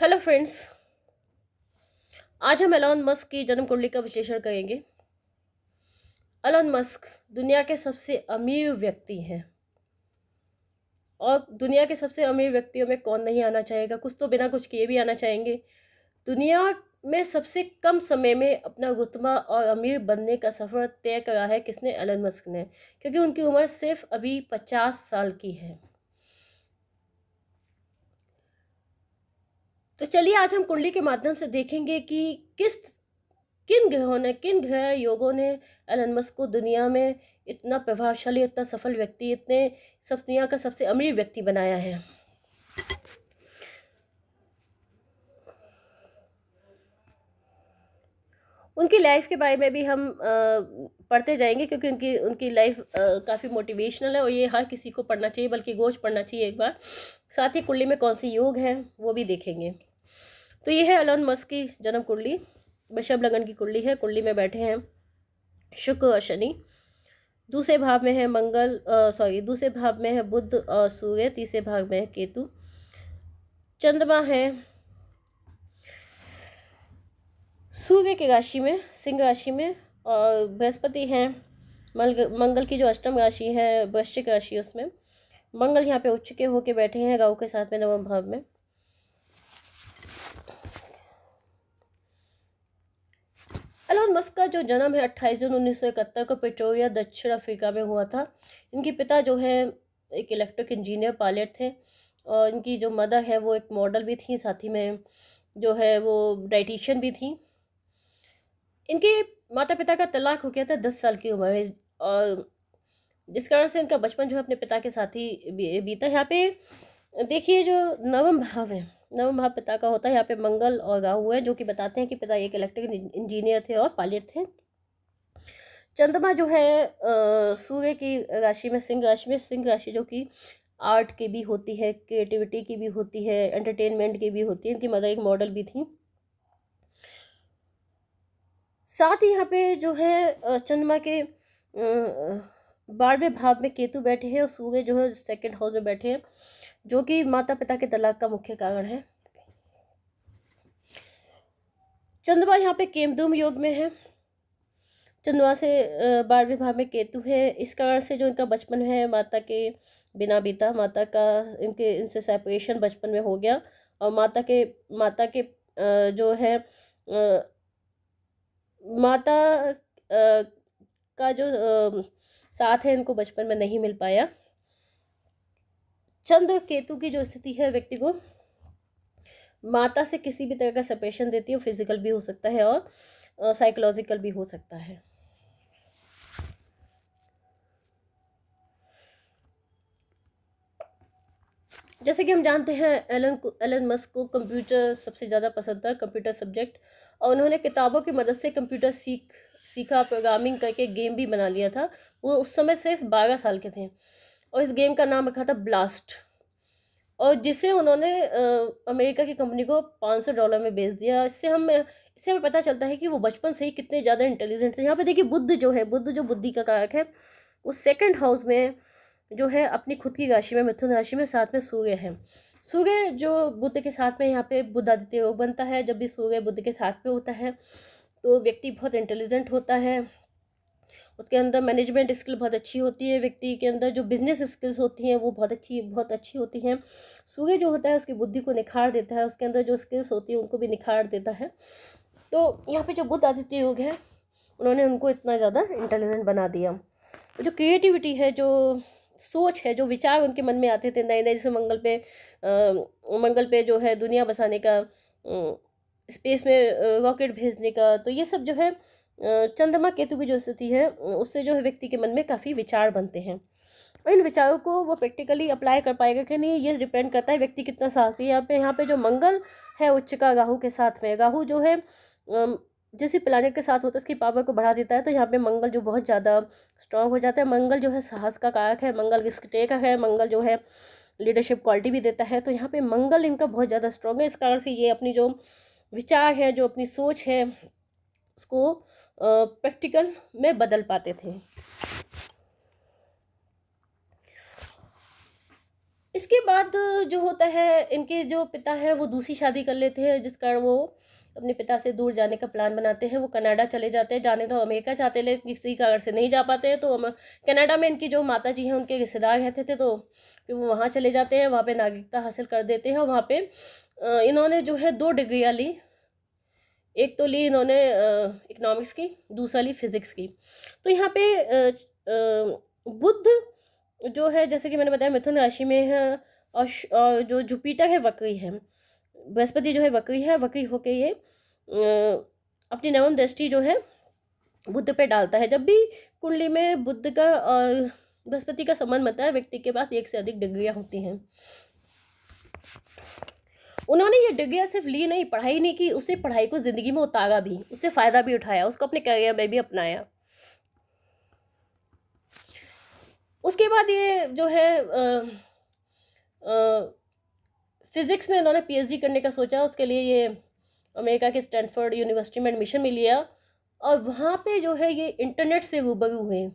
hello friends आज हम Elon Musk की जन्म कुंडली का विश्लेषण करेंगे एलॉन मस्क दुनिया के सबसे अमीर व्यक्ति हैं और दुनिया के सबसे अमीर व्यक्तियों में कौन नहीं आना चाहेगा कुछ तो बिना कुछ किए भी आना चाहेंगे दुनिया में सबसे कम समय में अपना रुतबा और अमीर बनने का सफ़र तय करा है किसने एलन मस्क ने क्योंकि उनकी उम्र सिर्फ अभी पचास साल की है तो चलिए आज हम कुंडली के माध्यम से देखेंगे कि किस किन ग्रहों ने किन ग्रह योगों ने एलन मस्क को दुनिया में इतना प्रभावशाली इतना सफल व्यक्ति इतने सब दुनिया का सबसे अमीर व्यक्ति बनाया है उनकी लाइफ के बारे में भी हम पढ़ते जाएंगे क्योंकि उनकी उनकी लाइफ काफ़ी मोटिवेशनल है और ये हर किसी को पढ़ना चाहिए बल्कि गोश पढ़ना चाहिए एक बार साथ ही कुंडली में कौन सी योग हैं वो भी देखेंगे तो ये है अलोन मस्क की जन्म कुंडली वृषभ लगन की कुंडली है कुंडली में बैठे हैं शुक्र और शनि दूसरे भाव में है मंगल सॉरी दूसरे भाव में है बुद्ध और सूर्य तीसरे भाग में है केतु चंद्रमा है सूर्य की राशि में सिंह राशि में और बृहस्पति हैं मंगल मंगल की जो अष्टम राशि है वृश्चिक राशि उसमें मंगल यहाँ पे उच्च के होके बैठे हैं गाँव के साथ में नवम भाव में एलोन मस्क का जो जन्म है अट्ठाईस जून उन्नीस को पेट्रोलिया दक्षिण अफ्रीका में हुआ था इनके पिता जो है एक इलेक्ट्रिक इंजीनियर पायलट थे और इनकी जो मदर है वो एक मॉडल भी थी साथ ही में जो है वो डाइटिशियन भी थी इनके माता पिता का तलाक हो गया था दस साल की उम्र में और जिस कारण से इनका बचपन जो है अपने पिता के साथ ही बीता यहाँ पे देखिए जो नवम भाव है नव महापिता का होता है यहाँ पे मंगल और राहु है जो कि बताते हैं कि पिता एक इलेक्ट्रिक इंजीनियर थे और पायलट थे चंद्रमा जो है सूर्य की राशि में सिंह राशि में सिंह राशि जो कि आर्ट की भी होती है क्रिएटिविटी की भी होती है एंटरटेनमेंट की भी होती है इनकी मदर एक मॉडल भी थी साथ ही यहाँ पे जो है चंद्रमा के बारहवें भाव में केतु बैठे हैं और सूर्य जो है सेकेंड हाउस में बैठे हैं जो कि माता पिता के तलाक का मुख्य कारण है चंद्रमा यहाँ पे केमदूम योग में है चंद्रमा से बारहवें भाव में केतु है इस कारण से जो इनका बचपन है माता के बिना बीता माता का इनके इनसे सेपरेशन बचपन में हो गया और माता के माता के जो है माता का जो आ, साथ है इनको बचपन में नहीं मिल पाया चंद्र केतु की जो स्थिति है व्यक्ति को माता से किसी भी तरह का सपेशन देती है फिजिकल भी हो सकता है और साइकोलॉजिकल भी हो सकता है जैसे कि हम जानते हैं एलन एलन मस्क को कंप्यूटर सबसे ज़्यादा पसंद था कंप्यूटर सब्जेक्ट और उन्होंने किताबों की मदद से कंप्यूटर सीख सीखा प्रोग्रामिंग करके गेम भी बना लिया था वो उस समय सिर्फ बारह साल के थे और इस गेम का नाम रखा था ब्लास्ट और जिसे उन्होंने अमेरिका की कंपनी को पाँच सौ डॉलर में बेच दिया इससे हम इससे हमें पता चलता है कि वो बचपन से ही कितने ज़्यादा इंटेलिजेंट थे यहाँ पे देखिए बुद्ध जो है बुद्ध जो बुद्धि का कारक है वो सेकंड हाउस में जो है अपनी खुद की राशि में मिथुन राशि में साथ में सूर्य है सूर्य जो बुद्ध के साथ में यहाँ पे बुद्धादित्य योग बनता है जब भी सूर्य बुद्ध के साथ में होता है तो व्यक्ति बहुत इंटेलिजेंट होता है उसके अंदर मैनेजमेंट स्किल बहुत अच्छी होती है व्यक्ति के अंदर जो बिजनेस स्किल्स होती हैं वो बहुत अच्छी बहुत अच्छी होती हैं सूर्य जो होता है उसकी बुद्धि को निखार देता है उसके अंदर जो स्किल्स होती है उनको भी निखार देता है तो यहाँ पे जो बुद्ध आदित्य योग है उन्होंने उनको इतना ज़्यादा इंटेलिजेंट बना दिया जो क्रिएटिविटी है जो सोच है जो विचार उनके मन में आते थे नए नए जैसे मंगल पे आ, मंगल पे जो है दुनिया बसाने का आ, स्पेस में रॉकेट भेजने का तो ये सब जो है चंद्रमा केतु की जो स्थिति है उससे जो है व्यक्ति के मन में काफ़ी विचार बनते हैं और इन विचारों को वो प्रैक्टिकली अप्लाई कर पाएगा कि नहीं ये डिपेंड करता है व्यक्ति कितना साहसी है यहाँ पे यहाँ पे जो मंगल है उच्च का राहू के साथ में राहू जो है जैसे प्लानट के साथ होता है उसकी पावर को बढ़ा देता है तो यहाँ पे मंगल जो बहुत ज़्यादा स्ट्रांग हो जाता है मंगल जो है साहस का कारक है मंगल रिस्क टेक है मंगल जो है लीडरशिप क्वालिटी भी देता है तो यहाँ पर मंगल इनका बहुत ज़्यादा स्ट्रॉन्ग है इस कारण से ये अपनी जो विचार हैं जो अपनी सोच है उसको प्रैक्टिकल में बदल पाते थे इसके बाद जो होता है इनके जो पिता है वो दूसरी शादी कर लेते हैं जिस कारण वो अपने पिता से दूर जाने का प्लान बनाते हैं वो कनाडा चले जाते हैं जाने तो अमेरिका चाहते लेकिन किसी कारण से नहीं जा पाते हैं तो कनाडा में इनकी जो माता जी हैं उनके रिश्तेदार रहते थे तो फिर वो वहाँ चले जाते हैं वहाँ पे नागरिकता हासिल कर देते हैं और वहाँ पे इन्होंने जो है दो डिग्रियाँ ली एक तो ली इन्होंने इकोनॉमिक्स की दूसरा ली फिज़िक्स की तो यहाँ पे बुद्ध जो है जैसे कि मैंने बताया मिथुन राशि में है और, और जो जुपीटर है वक्री है बृहस्पति जो है वक्री है वक्री होके ये अपनी नवम दृष्टि जो है बुद्ध पे डालता है जब भी कुंडली में बुद्ध का और बृहस्पति का संबंध बनता है व्यक्ति के पास एक से अधिक डिग्रियाँ होती हैं उन्होंने ये डिग्रिया सिर्फ ली नहीं पढ़ाई नहीं की उसने पढ़ाई को ज़िंदगी में उतारा भी उससे फ़ायदा भी उठाया उसको अपने करियर में भी अपनाया उसके बाद ये जो है फिज़िक्स में उन्होंने पीएचडी करने का सोचा उसके लिए ये अमेरिका के स्टैनफोर्ड यूनिवर्सिटी में एडमिशन भी लिया और वहाँ पे जो है ये इंटरनेट से रूबरू हुए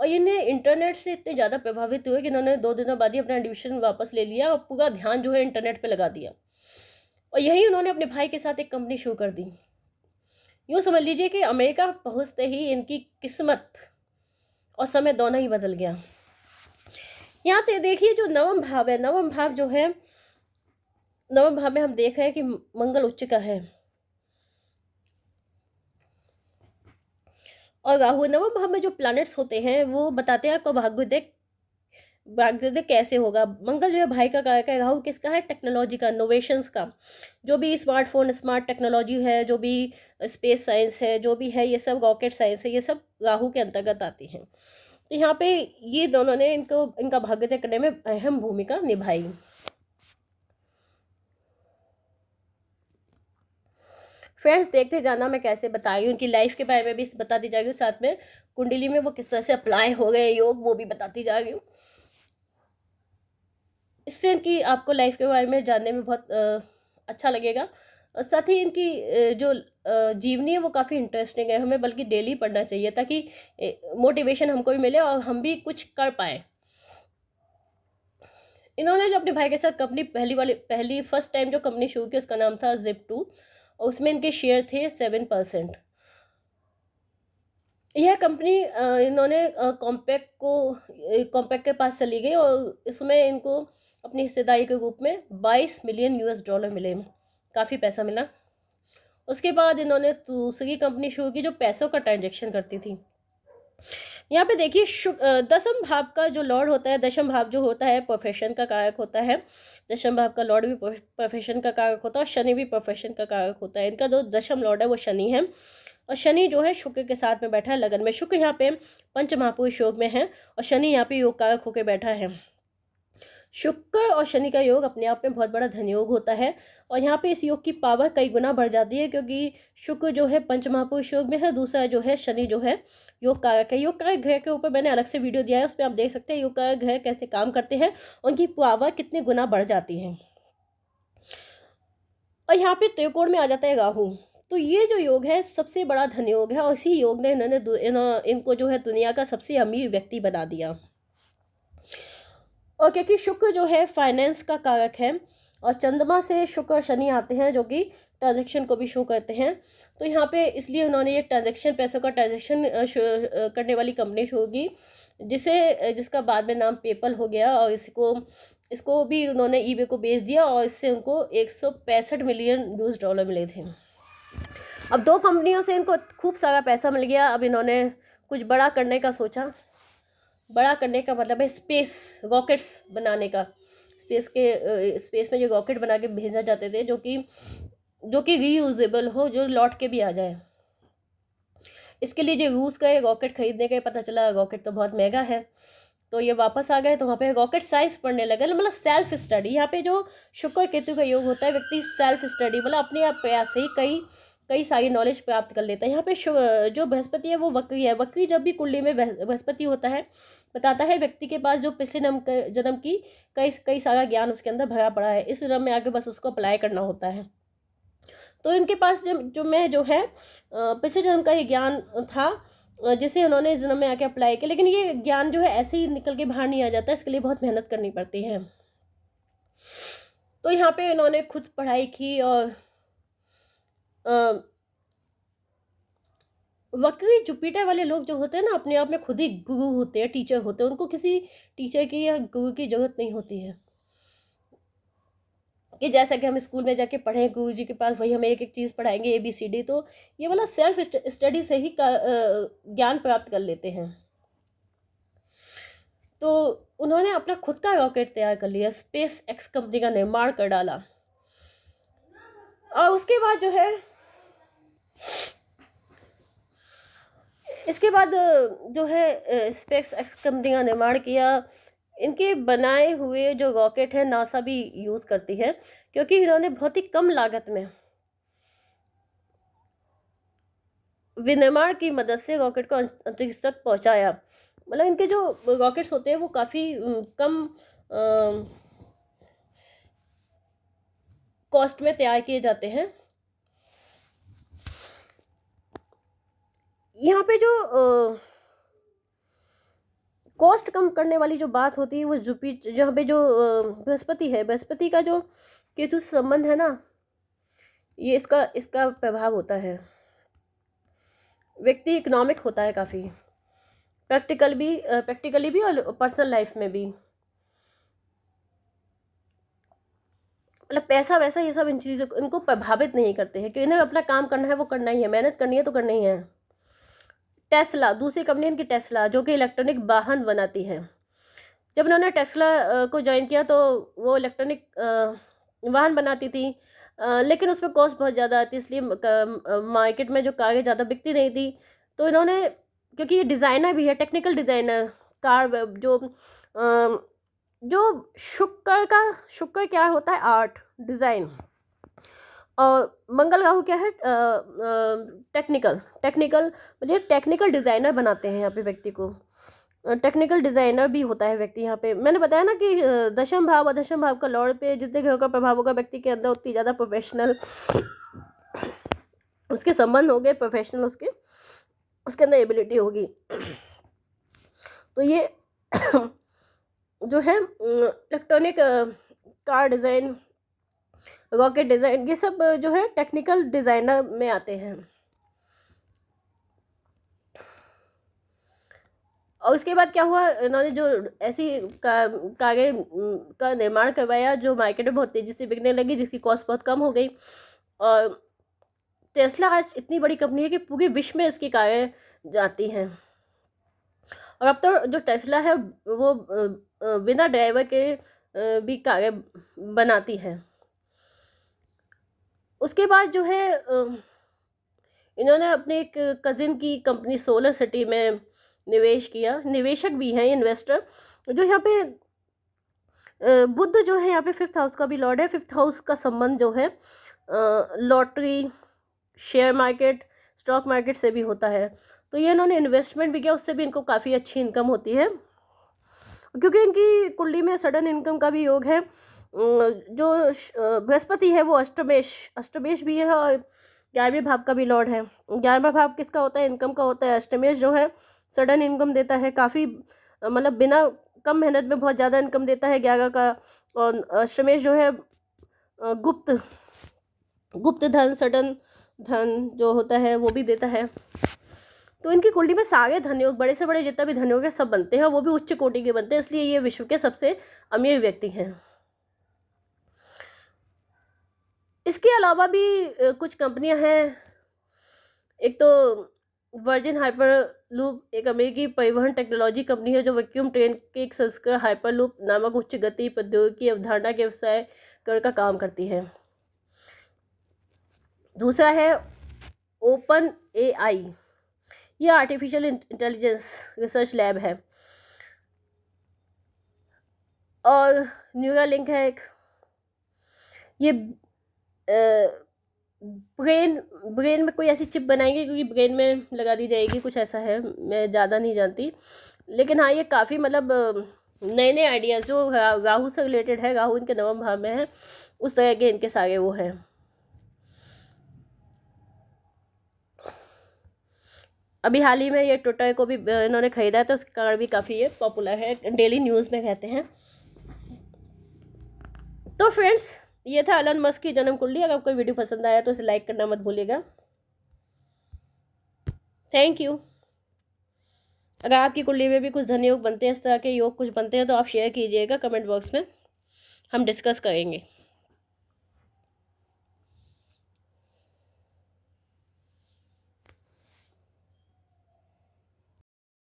और इन्हें इंटरनेट से इतने ज़्यादा प्रभावित हुए कि इन्होंने दो दिनों बाद ही अपना एडमिशन वापस ले लिया और पूरा ध्यान जो है इंटरनेट पर लगा दिया और यही उन्होंने अपने भाई के साथ एक कंपनी शुरू कर दी यूँ समझ लीजिए कि अमेरिका पहुँचते ही इनकी किस्मत और समय दोनों ही बदल गया यहाँ तो देखिए जो नवम भाव है नवम भाव जो है नवम भाव में हम देख रहे हैं कि मंगल उच्च का है और राहु नवम में जो प्लानट्स होते हैं वो बताते हैं आपका भाग्योदय भाग्योदय कैसे होगा मंगल जो है भाई का कारक है राहु किसका है टेक्नोलॉजी का इनोवेशंस का जो भी स्मार्टफोन स्मार्ट टेक्नोलॉजी है जो भी स्पेस साइंस है जो भी है ये सब रॉकेट साइंस है ये सब राहू के अंतर्गत आती हैं तो यहाँ पे ये दोनों ने इनको इनका भाग्योदय करने में अहम भूमिका निभाई फ्रेंड्स देखते जाना मैं कैसे बताई उनकी लाइफ के बारे में भी बताती जा रही हूँ साथ में कुंडली में वो किस तरह से अप्लाई हो गए योग वो भी बताती जा रही हूँ इससे इनकी आपको लाइफ के बारे में जानने में बहुत आ, अच्छा लगेगा और साथ ही इनकी जो जीवनी है वो काफ़ी इंटरेस्टिंग है हमें बल्कि डेली पढ़ना चाहिए ताकि मोटिवेशन हमको भी मिले और हम भी कुछ कर पाए इन्होंने जो अपने भाई के साथ कंपनी पहली वाली पहली फर्स्ट टाइम जो कंपनी शुरू की उसका नाम था जिप टू और उसमें इनके शेयर थे सेवन परसेंट यह कंपनी इन्होंने कॉम्पैक्ट को कॉम्पैक्ट के पास चली गई और इसमें इनको अपनी हिस्सेदारी के रूप में बाईस मिलियन यूएस डॉलर मिले काफ़ी पैसा मिला उसके बाद इन्होंने दूसरी कंपनी शुरू की जो पैसों का ट्रांजेक्शन करती थी यहाँ पे देखिए दसम भाव का जो लॉर्ड होता है दशम भाव जो होता है प्रोफेशन का कारक होता है दशम भाव का लॉर्ड भी प्रोफेशन का कारक होता है और शनि भी प्रोफेशन का कारक होता है इनका जो दशम लॉर्ड है वो शनि है और शनि जो है शुक्र के साथ में बैठा है लगन में शुक्र यहाँ पे पंच महापुरुष योग में है और शनि यहाँ पे योग कारक होकर बैठा है शुक्र और शनि का योग अपने आप में बहुत बड़ा धन योग होता है और यहाँ पे इस योग की पावर कई गुना बढ़ जाती है क्योंकि शुक्र जो है पंचमहापुरुष योग में है दूसरा जो है शनि जो है योग कारक है योग कारक ग्रह के ऊपर मैंने अलग से वीडियो दिया है उसमें आप देख सकते हैं योग कारक ग्रह कैसे काम करते हैं उनकी पावर कितने गुना बढ़ जाती है और यहाँ पे त्रिकोण में आ जाता है राहू तो ये जो योग है सबसे बड़ा धन योग है और इसी योग ने इन्होंने इनको जो है दुनिया का सबसे अमीर व्यक्ति बना दिया और क्योंकि शुक्र जो है फाइनेंस का कारक है और चंद्रमा से शुक्र शनि आते हैं जो कि ट्रांजेक्शन को भी शो करते हैं तो यहाँ पे इसलिए उन्होंने ये ट्रांजेक्शन पैसों का ट्रांजेक्शन करने वाली कंपनी शुरू की जिसे जिसका बाद में नाम पेपल हो गया और इसको इसको भी उन्होंने ईबे को बेच दिया और इससे उनको एक मिलियन यूज डॉलर मिले थे अब दो कंपनियों से इनको खूब सारा पैसा मिल गया अब इन्होंने कुछ बड़ा करने का सोचा बड़ा करने का मतलब है स्पेस रॉकेट्स बनाने का स्पेस के स्पेस में जो रॉकेट बना के भेजा जाते थे जो कि जो कि रीयूजेबल हो जो लौट के भी आ जाए इसके लिए जो रूस का रॉकेट खरीदने का पता चला रॉकेट तो बहुत महंगा है तो ये वापस आ गए तो वहाँ पे रॉकेट साइंस पढ़ने लगे मतलब सेल्फ स्टडी यहाँ पे जो शुक्र केतु का योग होता है व्यक्ति सेल्फ स्टडी मतलब अपने आप प्रयास से ही कई कई सारी नॉलेज प्राप्त कर लेता है यहाँ पे जो बृहस्पति है वो वक्री है वक्री जब भी कुंडली में बृहस्पति होता है बताता है व्यक्ति के पास जो पिछले नम जन्म की कई कई सारा ज्ञान उसके अंदर भरा पड़ा है इस जन्म में आगे बस उसको अप्लाई करना होता है तो इनके पास जो मैं जो है पिछले जन्म का ये ज्ञान था जिसे उन्होंने इस जन्म में आके अप्लाई किया लेकिन ये ज्ञान जो है ऐसे ही निकल के बाहर नहीं आ जाता इसके लिए बहुत मेहनत करनी पड़ती है तो यहाँ पे इन्होंने खुद पढ़ाई की और वक्री जुपिटर वाले लोग जो होते हैं ना अपने आप में खुद ही गुरु होते हैं टीचर होते हैं उनको किसी टीचर की या गुरु की ज़रूरत नहीं होती है कि जैसा कि हम स्कूल में जाके पढ़ें गुरु जी के पास वही हमें एक एक चीज़ पढ़ाएंगे ए बी सी डी तो ये वाला सेल्फ स्टडी से ही ज्ञान प्राप्त कर लेते हैं तो उन्होंने अपना खुद का रॉकेट तैयार कर लिया स्पेस एक्स कंपनी का निर्माण कर डाला और उसके बाद जो है इसके बाद जो है स्पेक्स एक्स कंपनी का निर्माण किया इनके बनाए हुए जो रॉकेट है नासा भी यूज़ करती है क्योंकि इन्होंने बहुत ही कम लागत में विनिर्माण की मदद से रॉकेट को अं-, अंतरिक्ष तक पहुंचाया मतलब इनके जो रॉकेट्स होते हैं वो काफ़ी कम कॉस्ट में तैयार किए जाते हैं यहाँ पे जो कॉस्ट कम करने वाली जो बात होती है वो जुपी यहाँ पे जो बृहस्पति है बृहस्पति का जो केतु संबंध है ना ये इसका इसका प्रभाव होता है व्यक्ति इकोनॉमिक होता है काफ़ी प्रैक्टिकल भी प्रैक्टिकली भी और पर्सनल लाइफ में भी मतलब पैसा वैसा ये सब इन चीज़ों को इनको प्रभावित नहीं करते हैं कि इन्हें अपना काम करना है वो करना ही है मेहनत करनी है तो करना ही है टेस्ला दूसरी कंपनी इनकी टेस्ला जो कि इलेक्ट्रॉनिक वाहन बनाती है जब उन्होंने टेस्ला को ज्वाइन किया तो वो इलेक्ट्रॉनिक वाहन बनाती थी लेकिन उसमें कॉस्ट बहुत ज़्यादा आती इसलिए मार्केट में जो कारें ज़्यादा बिकती नहीं थी तो इन्होंने क्योंकि ये डिज़ाइनर भी है टेक्निकल डिज़ाइनर कार जो जो शुक्र का शुक्र क्या होता है आर्ट डिज़ाइन और मंगल गाहू क्या है टेक्निकल टेक्निकल मतलब टेक्निकल डिज़ाइनर बनाते हैं यहाँ पे व्यक्ति को टेक्निकल डिज़ाइनर भी होता है व्यक्ति यहाँ पे मैंने बताया ना कि दशम भाव और दशम भाव का लॉर्ड पे जितने ग्रहों का प्रभाव होगा व्यक्ति के अंदर उतनी ज़्यादा प्रोफेशनल उसके संबंध हो गए प्रोफेशनल उसके उसके अंदर एबिलिटी होगी तो ये जो है electronic car design rocket design ये सब जो है टेक्निकल डिज़ाइनर में आते हैं और उसके बाद क्या हुआ इन्होंने जो ऐसी का, का निर्माण करवाया जो मार्केट में बहुत तेज़ी से बिकने लगी जिसकी कॉस्ट बहुत कम हो गई और टेस्ला आज इतनी बड़ी कंपनी है कि पूरे विश्व में इसकी कारें जाती हैं और अब तो जो टेस्ला है वो बिना ड्राइवर के भी कार्य बनाती है उसके बाद जो है इन्होंने अपने एक कज़िन की कंपनी सोलर सिटी में निवेश किया निवेशक भी हैं इन्वेस्टर जो यहाँ पे बुद्ध जो है यहाँ पे फिफ्थ हाउस का भी लॉर्ड है फिफ्थ हाउस का संबंध जो है lottery share market stock market से भी होता है तो ये इन्होंने इन्वेस्टमेंट भी किया उससे भी इनको काफ़ी अच्छी इनकम होती है क्योंकि इनकी कुंडली में सडन इनकम का भी योग है जो बृहस्पति है वो अष्टमेश अष्टमेश भी है और ग्यारहवें भाव का भी लॉर्ड है ग्यारहवा भाव किसका होता है इनकम का होता है अष्टमेश जो है सडन इनकम देता है काफ़ी मतलब बिना कम मेहनत में बहुत ज़्यादा इनकम देता है ग्यारह का और अष्टमेश जो है गुप्त गुप्त धन सडन धन जो होता है वो भी देता है तो इनकी कुंडली में सारे धनयोग बड़े से बड़े जितना भी धनयोग है सब बनते हैं वो भी उच्च कोटि के बनते हैं इसलिए ये विश्व के सबसे अमीर व्यक्ति हैं इसके अलावा भी कुछ कंपनियां हैं एक तो वर्जिन हाइपर लूप एक अमेरिकी परिवहन टेक्नोलॉजी कंपनी है जो वैक्यूम ट्रेन के एक संस्करण लूप नामक उच्च गति प्रौद्योगिकी अवधारणा के व्यवसाय कर का काम करती है दूसरा है ओपन ए आई यह आर्टिफिशियल इंटेलिजेंस रिसर्च लैब है और न्यूरा लिंक है एक ये ब्रेन ब्रेन में कोई ऐसी चिप बनाएंगे क्योंकि ब्रेन में लगा दी जाएगी कुछ ऐसा है मैं ज़्यादा नहीं जानती लेकिन हाँ ये काफ़ी मतलब नए नए आइडियाज़ जो राहू से रिलेटेड है राहू इनके नवम भाव में है उस तरह के इनके सारे वो हैं अभी हाल ही में ये ट्विटर को भी इन्होंने ख़रीदा है तो उसके कारण भी काफ़ी ये पॉपुलर है डेली न्यूज़ में कहते हैं तो फ्रेंड्स ये था अलन मस्क की जन्म कुंडली अगर आपको वीडियो पसंद आया तो इसे लाइक करना मत भूलिएगा थैंक यू अगर आपकी कुंडली में भी कुछ धन योग बनते हैं इस तरह के योग कुछ बनते हैं तो आप शेयर कीजिएगा कमेंट बॉक्स में हम डिस्कस करेंगे